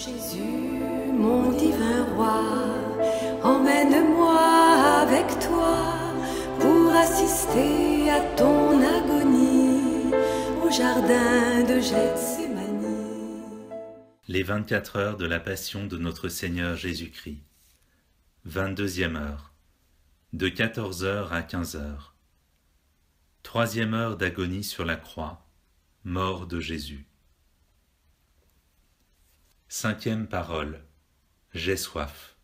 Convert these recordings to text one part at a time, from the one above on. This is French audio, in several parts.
Jésus, mon divin roi, emmène-moi avec toi pour assister à ton agonie au jardin de Gethsemane. Les 24 heures de la passion de notre Seigneur Jésus-Christ. 22e heure. De 14h à 15h. Troisième heure d'agonie sur la croix. Mort de Jésus. Cinquième parole. J'ai soif.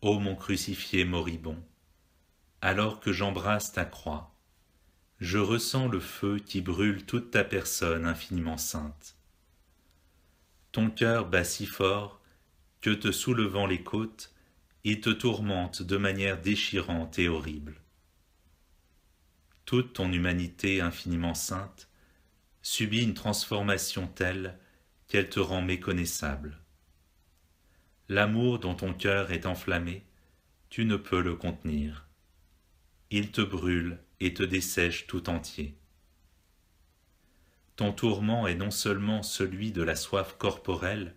Ô mon crucifié moribond, alors que j'embrasse ta croix, je ressens le feu qui brûle toute ta personne infiniment sainte. Ton cœur bat si fort que te soulevant les côtes, il te tourmente de manière déchirante et horrible. Toute ton humanité infiniment sainte subit une transformation telle qu'elle te rend méconnaissable. L'amour dont ton cœur est enflammé, tu ne peux le contenir. Il te brûle et te dessèche tout entier. Ton tourment est non seulement celui de la soif corporelle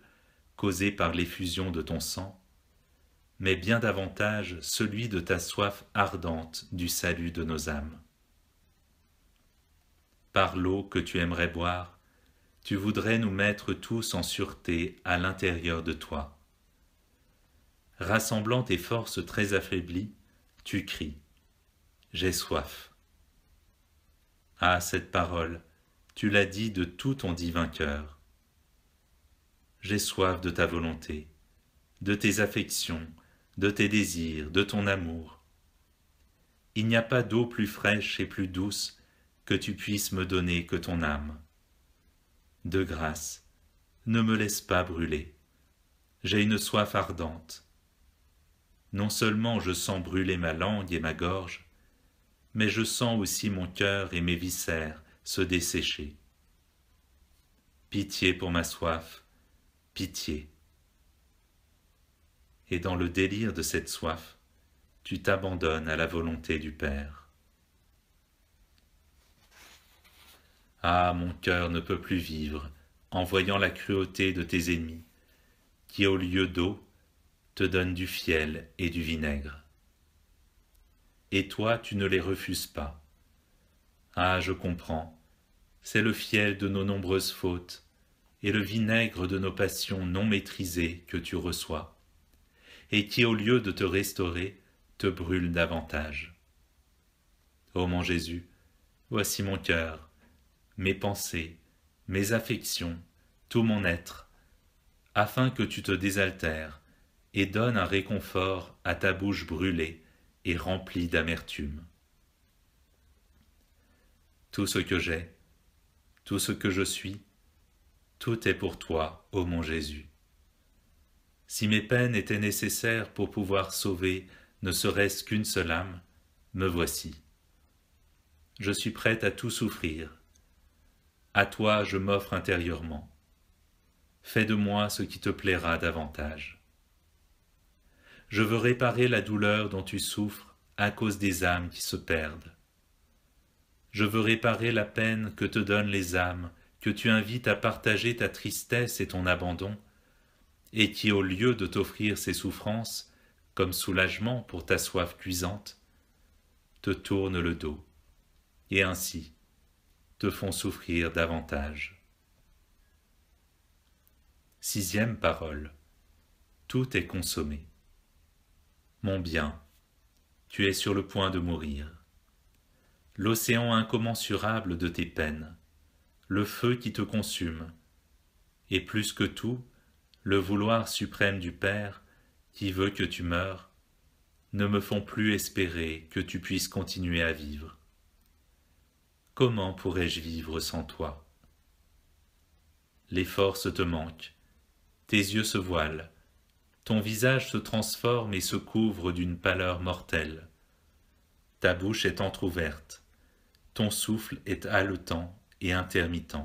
causée par l'effusion de ton sang, mais bien davantage celui de ta soif ardente du salut de nos âmes. Par l'eau que tu aimerais boire, tu voudrais nous mettre tous en sûreté à l'intérieur de toi. Rassemblant tes forces très affaiblies, tu cries ⁇ J'ai soif !⁇ Ah, cette parole, tu l'as dit de tout ton divin cœur. J'ai soif de ta volonté, de tes affections, de tes désirs, de ton amour. Il n'y a pas d'eau plus fraîche et plus douce que tu puisses me donner que ton âme de grâce, ne me laisse pas brûler. J'ai une soif ardente. Non seulement je sens brûler ma langue et ma gorge, mais je sens aussi mon cœur et mes viscères se dessécher. Pitié pour ma soif, pitié. Et dans le délire de cette soif, tu t'abandonnes à la volonté du Père. Ah, mon cœur ne peut plus vivre en voyant la cruauté de tes ennemis, qui au lieu d'eau te donnent du fiel et du vinaigre. Et toi, tu ne les refuses pas. Ah, je comprends, c'est le fiel de nos nombreuses fautes et le vinaigre de nos passions non maîtrisées que tu reçois, et qui, au lieu de te restaurer, te brûle davantage. Ô mon Jésus, voici mon cœur, mes pensées, mes affections, tout mon être, afin que tu te désaltères et donnes un réconfort à ta bouche brûlée et remplie d'amertume. Tout ce que j'ai, tout ce que je suis, tout est pour toi, ô mon Jésus. Si mes peines étaient nécessaires pour pouvoir sauver ne serait-ce qu'une seule âme, me voici. Je suis prête à tout souffrir, à toi je m'offre intérieurement. Fais de moi ce qui te plaira davantage. Je veux réparer la douleur dont tu souffres à cause des âmes qui se perdent. Je veux réparer la peine que te donnent les âmes que tu invites à partager ta tristesse et ton abandon, et qui, au lieu de t'offrir ces souffrances comme soulagement pour ta soif cuisante, te tourne le dos. Et ainsi, te font souffrir davantage. Sixième parole. Tout est consommé. Mon bien, tu es sur le point de mourir. L'océan incommensurable de tes peines, le feu qui te consume, et plus que tout, le vouloir suprême du Père qui veut que tu meures, ne me font plus espérer que tu puisses continuer à vivre. Comment pourrais-je vivre sans toi Les forces te manquent, tes yeux se voilent, ton visage se transforme et se couvre d'une pâleur mortelle. Ta bouche est entr'ouverte, ton souffle est haletant et intermittent.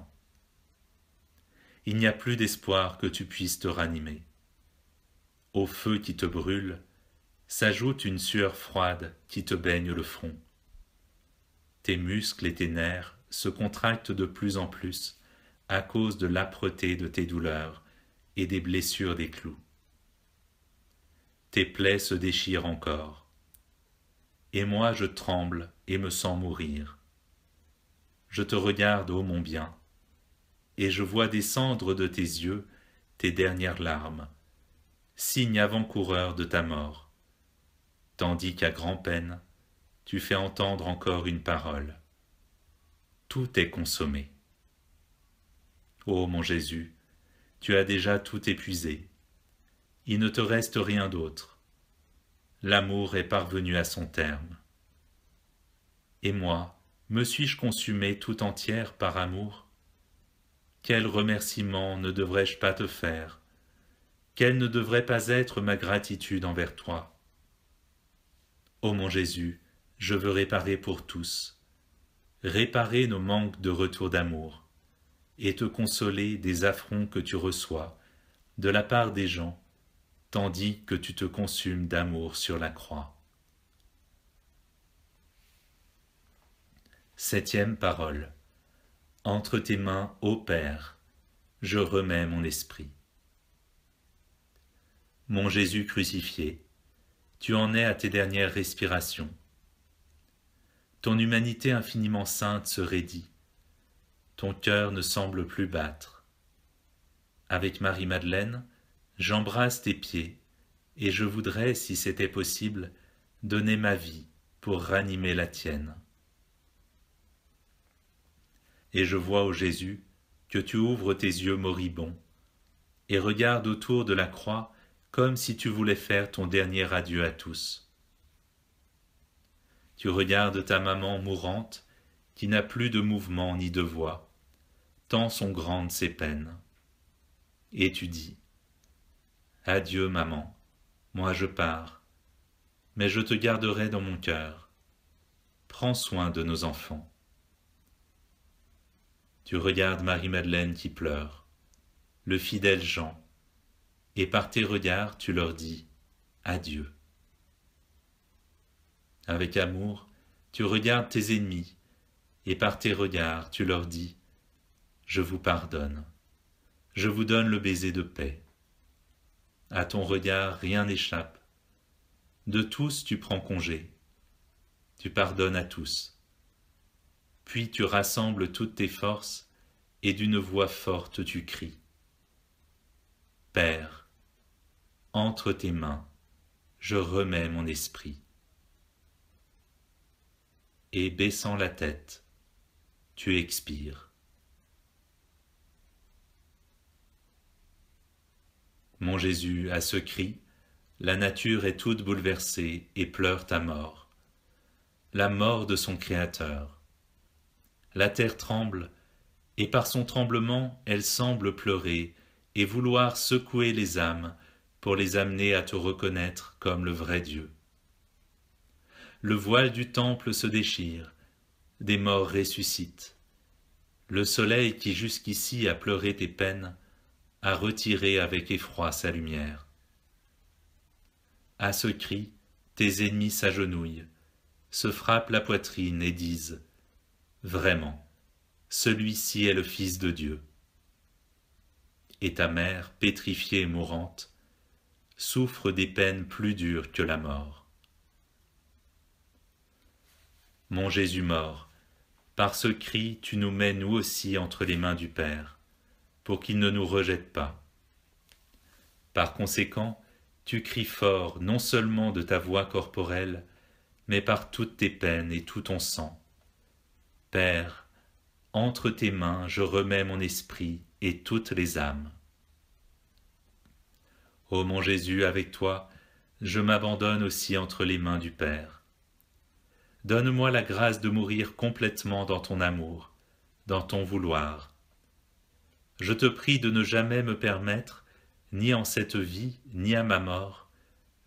Il n'y a plus d'espoir que tu puisses te ranimer. Au feu qui te brûle, s'ajoute une sueur froide qui te baigne le front. Tes muscles et tes nerfs se contractent de plus en plus à cause de l'âpreté de tes douleurs et des blessures des clous. Tes plaies se déchirent encore. Et moi je tremble et me sens mourir. Je te regarde, ô mon bien, et je vois descendre de tes yeux tes dernières larmes, signe avant-coureur de ta mort, tandis qu'à grand-peine, tu fais entendre encore une parole. Tout est consommé. Ô mon Jésus, tu as déjà tout épuisé. Il ne te reste rien d'autre. L'amour est parvenu à son terme. Et moi, me suis-je consumé tout entière par amour Quel remerciement ne devrais-je pas te faire Quelle ne devrait pas être ma gratitude envers toi Ô mon Jésus, je veux réparer pour tous, réparer nos manques de retour d'amour, et te consoler des affronts que tu reçois de la part des gens, tandis que tu te consumes d'amour sur la croix. Septième parole. Entre tes mains, ô Père, je remets mon esprit. Mon Jésus crucifié, tu en es à tes dernières respirations ton humanité infiniment sainte se raidit. Ton cœur ne semble plus battre. Avec Marie-Madeleine, j'embrasse tes pieds et je voudrais, si c'était possible, donner ma vie pour ranimer la tienne. Et je vois, ô Jésus, que tu ouvres tes yeux moribonds et regardes autour de la croix comme si tu voulais faire ton dernier adieu à tous. Tu regardes ta maman mourante, qui n'a plus de mouvement ni de voix, tant sont grandes ses peines. Et tu dis Adieu, maman, moi je pars, mais je te garderai dans mon cœur. Prends soin de nos enfants. Tu regardes Marie-Madeleine qui pleure, le fidèle Jean, et par tes regards tu leur dis Adieu avec amour, tu regardes tes ennemis, et par tes regards tu leur dis, Je vous pardonne, je vous donne le baiser de paix. À ton regard rien n'échappe, de tous tu prends congé, tu pardonnes à tous. Puis tu rassembles toutes tes forces, et d'une voix forte tu cries. Père, entre tes mains, je remets mon esprit et baissant la tête, tu expires. Mon Jésus, à ce cri, la nature est toute bouleversée et pleure ta mort, la mort de son Créateur. La terre tremble, et par son tremblement elle semble pleurer et vouloir secouer les âmes pour les amener à te reconnaître comme le vrai Dieu le voile du temple se déchire, des morts ressuscitent. Le soleil qui jusqu'ici a pleuré tes peines, a retiré avec effroi sa lumière. À ce cri, tes ennemis s'agenouillent, se frappent la poitrine et disent Vraiment, celui-ci est le Fils de Dieu. Et ta mère, pétrifiée et mourante, souffre des peines plus dures que la mort. Mon Jésus mort, par ce cri, tu nous mets nous aussi entre les mains du Père, pour qu'il ne nous rejette pas. Par conséquent, tu cries fort non seulement de ta voix corporelle, mais par toutes tes peines et tout ton sang. Père, entre tes mains je remets mon esprit et toutes les âmes. Ô mon Jésus, avec toi, je m'abandonne aussi entre les mains du Père Donne-moi la grâce de mourir complètement dans ton amour, dans ton vouloir. Je te prie de ne jamais me permettre, ni en cette vie, ni à ma mort,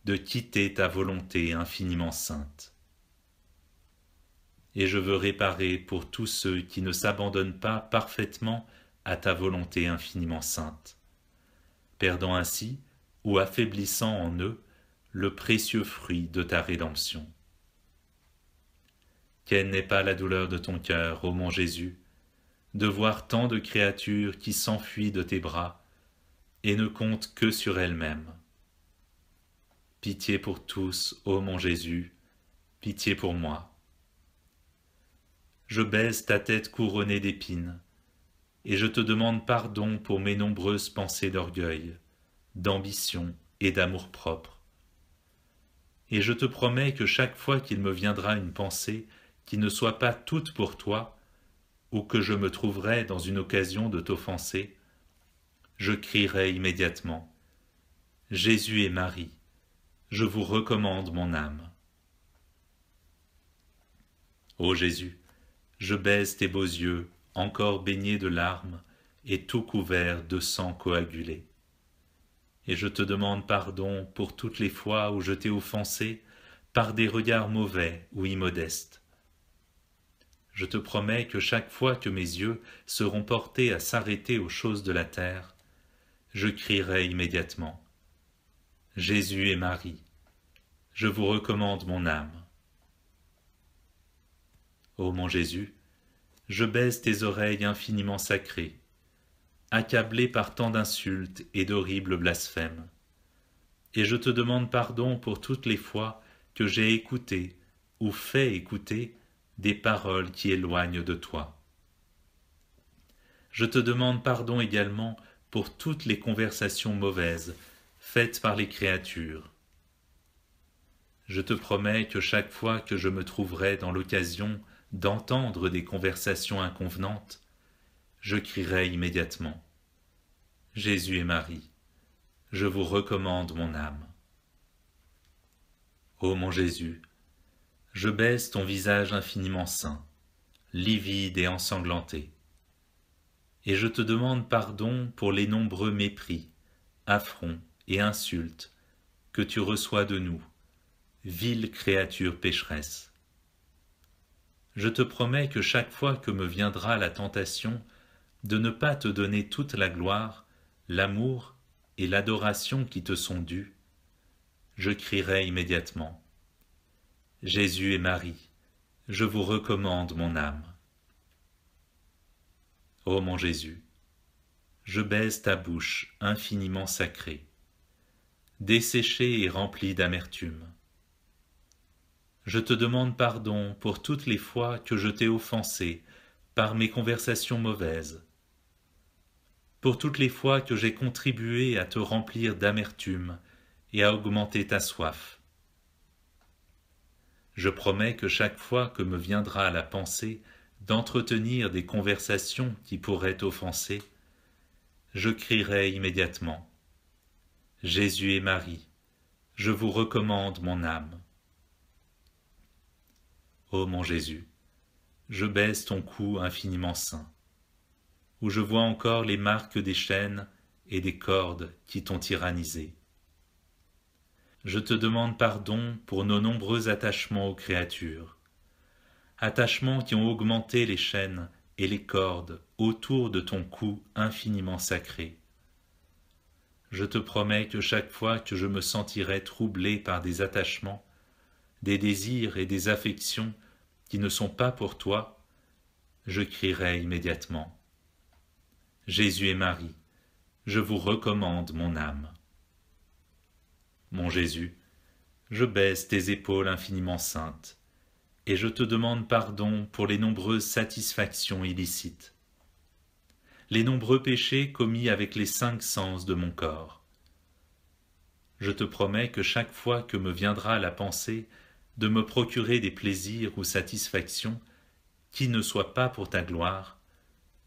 de quitter ta volonté infiniment sainte. Et je veux réparer pour tous ceux qui ne s'abandonnent pas parfaitement à ta volonté infiniment sainte, perdant ainsi ou affaiblissant en eux le précieux fruit de ta rédemption. Qu'elle n'est pas la douleur de ton cœur, ô mon Jésus, de voir tant de créatures qui s'enfuient de tes bras et ne comptent que sur elles-mêmes. Pitié pour tous, ô mon Jésus, pitié pour moi. Je baise ta tête couronnée d'épines, et je te demande pardon pour mes nombreuses pensées d'orgueil, d'ambition et d'amour-propre. Et je te promets que chaque fois qu'il me viendra une pensée qui ne soient pas toutes pour toi, ou que je me trouverai dans une occasion de t'offenser, je crierai immédiatement. Jésus et Marie, je vous recommande mon âme. Ô Jésus, je baise tes beaux yeux, encore baignés de larmes et tout couverts de sang coagulé. Et je te demande pardon pour toutes les fois où je t'ai offensé par des regards mauvais ou immodestes. Je te promets que chaque fois que mes yeux seront portés à s'arrêter aux choses de la terre, je crierai immédiatement. Jésus et Marie, je vous recommande mon âme. Ô mon Jésus, je baise tes oreilles infiniment sacrées, accablées par tant d'insultes et d'horribles blasphèmes. Et je te demande pardon pour toutes les fois que j'ai écouté ou fait écouter des paroles qui éloignent de toi. Je te demande pardon également pour toutes les conversations mauvaises faites par les créatures. Je te promets que chaque fois que je me trouverai dans l'occasion d'entendre des conversations inconvenantes, je crierai immédiatement. Jésus et Marie, je vous recommande mon âme. Ô mon Jésus, je baisse ton visage infiniment saint, livide et ensanglanté. Et je te demande pardon pour les nombreux mépris, affronts et insultes que tu reçois de nous, vile créature pécheresse. Je te promets que chaque fois que me viendra la tentation de ne pas te donner toute la gloire, l'amour et l'adoration qui te sont dus, je crierai immédiatement Jésus et Marie, je vous recommande mon âme. Ô mon Jésus, je baise ta bouche infiniment sacrée, desséchée et remplie d'amertume. Je te demande pardon pour toutes les fois que je t'ai offensé par mes conversations mauvaises, pour toutes les fois que j'ai contribué à te remplir d'amertume et à augmenter ta soif je promets que chaque fois que me viendra la pensée d'entretenir des conversations qui pourraient offenser, je crierai immédiatement. Jésus et Marie, je vous recommande mon âme. Ô mon Jésus, je baisse ton cou infiniment saint, où je vois encore les marques des chaînes et des cordes qui t'ont tyrannisé je te demande pardon pour nos nombreux attachements aux créatures. Attachements qui ont augmenté les chaînes et les cordes autour de ton cou infiniment sacré. Je te promets que chaque fois que je me sentirai troublé par des attachements, des désirs et des affections qui ne sont pas pour toi, je crierai immédiatement. Jésus et Marie, je vous recommande mon âme mon Jésus, je baisse tes épaules infiniment saintes, et je te demande pardon pour les nombreuses satisfactions illicites, les nombreux péchés commis avec les cinq sens de mon corps. Je te promets que chaque fois que me viendra la pensée de me procurer des plaisirs ou satisfactions qui ne soient pas pour ta gloire,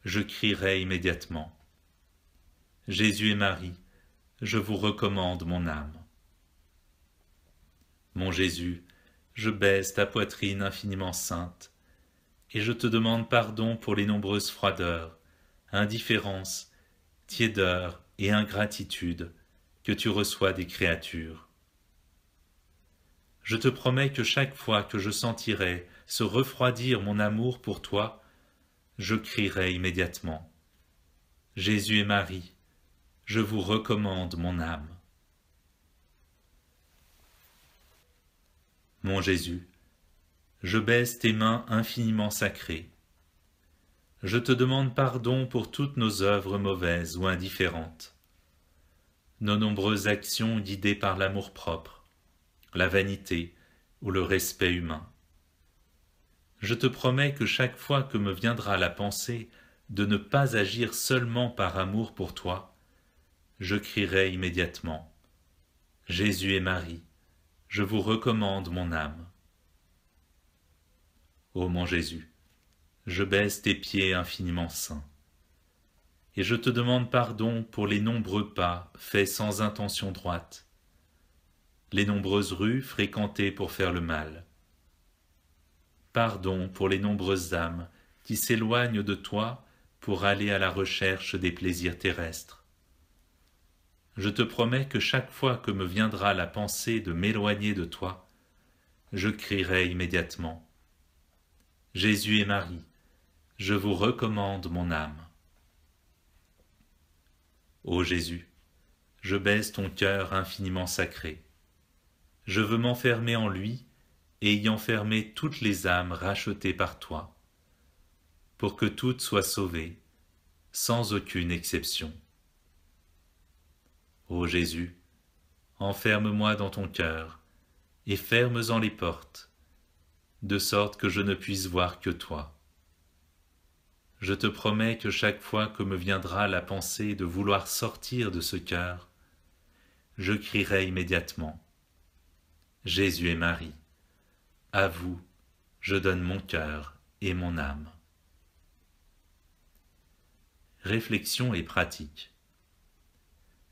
je crierai immédiatement. Jésus et Marie, je vous recommande mon âme. Mon Jésus, je baise ta poitrine infiniment sainte, et je te demande pardon pour les nombreuses froideurs, indifférences, tiédeurs et ingratitudes que tu reçois des créatures. Je te promets que chaque fois que je sentirai se refroidir mon amour pour toi, je crierai immédiatement. Jésus et Marie, je vous recommande mon âme. mon Jésus, je baisse tes mains infiniment sacrées. Je te demande pardon pour toutes nos œuvres mauvaises ou indifférentes, nos nombreuses actions guidées par l'amour-propre, la vanité ou le respect humain. Je te promets que chaque fois que me viendra la pensée de ne pas agir seulement par amour pour toi, je crierai immédiatement Jésus et Marie, je vous recommande mon âme. Ô mon Jésus, je baisse tes pieds infiniment saints, et je te demande pardon pour les nombreux pas faits sans intention droite, les nombreuses rues fréquentées pour faire le mal. Pardon pour les nombreuses âmes qui s'éloignent de toi pour aller à la recherche des plaisirs terrestres je te promets que chaque fois que me viendra la pensée de m'éloigner de toi, je crierai immédiatement. Jésus et Marie, je vous recommande mon âme. Ô Jésus, je baise ton cœur infiniment sacré. Je veux m'enfermer en lui et y enfermer toutes les âmes rachetées par toi, pour que toutes soient sauvées, sans aucune exception. Ô Jésus, enferme-moi dans ton cœur et ferme-en les portes, de sorte que je ne puisse voir que toi. Je te promets que chaque fois que me viendra la pensée de vouloir sortir de ce cœur, je crierai immédiatement. Jésus et Marie, à vous, je donne mon cœur et mon âme. Réflexion et pratique.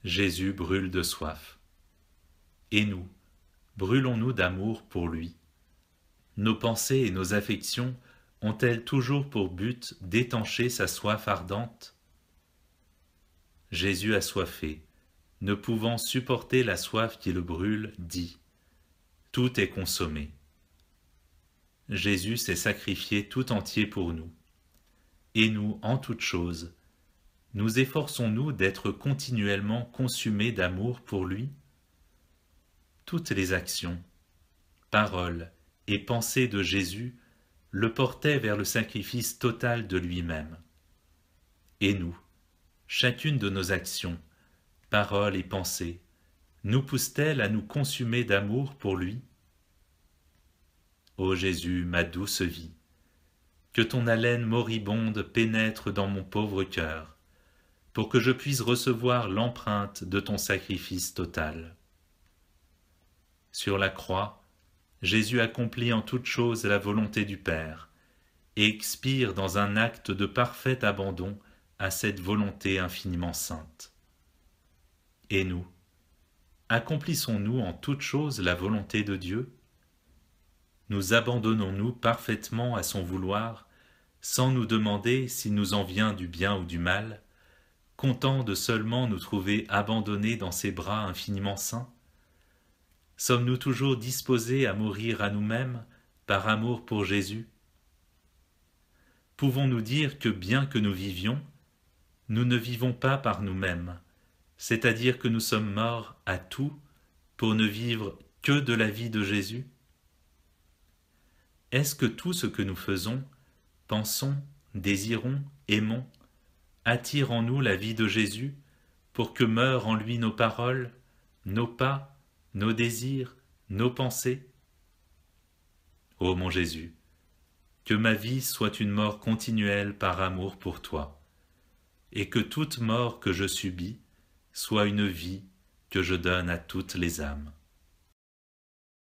Jésus brûle de soif. Et nous, brûlons-nous d'amour pour lui Nos pensées et nos affections ont-elles toujours pour but d'étancher sa soif ardente Jésus a assoiffé, ne pouvant supporter la soif qui le brûle, dit « Tout est consommé ». Jésus s'est sacrifié tout entier pour nous. Et nous, en toutes choses, nous efforçons-nous d'être continuellement consumés d'amour pour lui Toutes les actions, paroles et pensées de Jésus le portaient vers le sacrifice total de lui-même. Et nous, chacune de nos actions, paroles et pensées, nous poussent-elles à nous consumer d'amour pour lui Ô Jésus, ma douce vie, que ton haleine moribonde pénètre dans mon pauvre cœur, pour que je puisse recevoir l'empreinte de ton sacrifice total. Sur la croix, Jésus accomplit en toutes choses la volonté du Père et expire dans un acte de parfait abandon à cette volonté infiniment sainte. Et nous, accomplissons-nous en toutes choses la volonté de Dieu Nous abandonnons-nous parfaitement à son vouloir sans nous demander s'il nous en vient du bien ou du mal contents de seulement nous trouver abandonnés dans ses bras infiniment saints Sommes-nous toujours disposés à mourir à nous-mêmes par amour pour Jésus Pouvons-nous dire que bien que nous vivions, nous ne vivons pas par nous-mêmes, c'est-à-dire que nous sommes morts à tout pour ne vivre que de la vie de Jésus Est-ce que tout ce que nous faisons, pensons, désirons, aimons, attire en nous la vie de Jésus, pour que meurent en lui nos paroles, nos pas, nos désirs, nos pensées. Ô mon Jésus, que ma vie soit une mort continuelle par amour pour toi, et que toute mort que je subis soit une vie que je donne à toutes les âmes.